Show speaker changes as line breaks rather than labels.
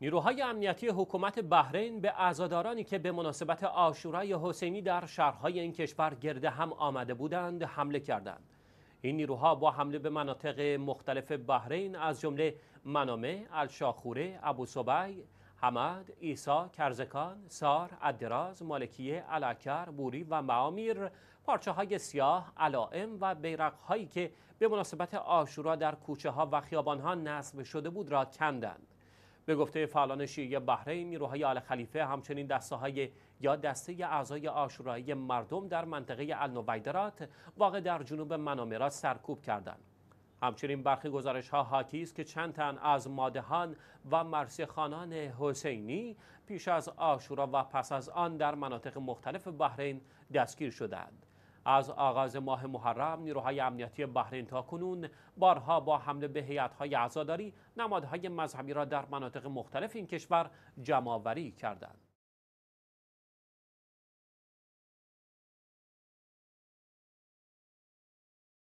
نیروهای امنیتی حکومت بحرین به عزادارانی که به مناسبت آشورای حسینی در شهرهای این کشور گرده هم آمده بودند حمله کردند. این نیروها با حمله به مناطق مختلف بحرین از جمله منامه، الشاخوره، ابو سبای، حمد، ایسا، کرزکان، سار، ادراز، مالکیه، علاکر، بوری و معامیر پارچه های سیاه، علائم و بیرق هایی که به مناسبت آشورا در کوچه ها و خیابان ها نصب شده بود را کندند. به گفته فعالان شیعه بحرین نیروهای آل خلیفه همچنین دسته های یا دسته اعضای آشورایی مردم در منطقه النویدرات واقع در جنوب منامرات سرکوب کردند همچنین برخی گزارش ها حاکی است که چند تن از مادهان و مرسی خانان حسینی پیش از آشورا و پس از آن در مناطق مختلف بحرین دستگیر شدند از آغاز ماه محرم نیروهای امنیتی بحرین تا کنون بارها با حمله به هیئت‌های عزاداری نمادهای مذهبی را در مناطق مختلف این کشور جمع‌آوری کردند